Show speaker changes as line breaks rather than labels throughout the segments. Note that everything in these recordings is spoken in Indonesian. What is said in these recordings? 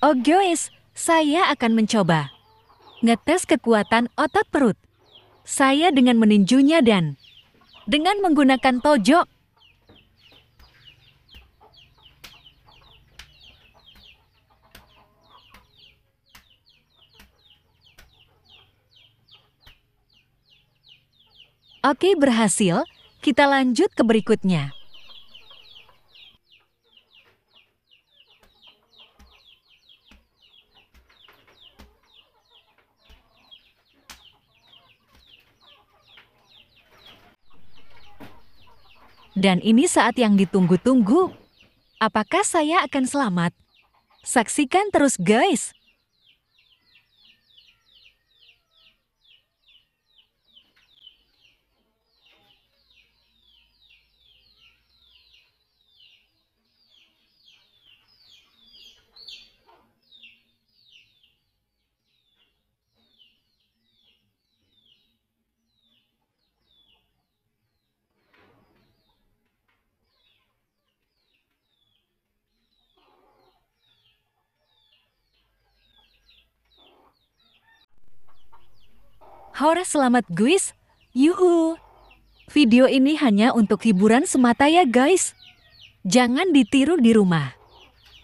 Oh Joyce, saya akan mencoba. Ngetes kekuatan otot perut. Saya dengan meninjunya dan dengan menggunakan tojok. Oke, berhasil. Kita lanjut ke berikutnya. Dan ini saat yang ditunggu-tunggu. Apakah saya akan selamat? Saksikan terus guys! Hore selamat guys. Yuhu. Video ini hanya untuk hiburan semata ya guys. Jangan ditiru di rumah.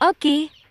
Oke.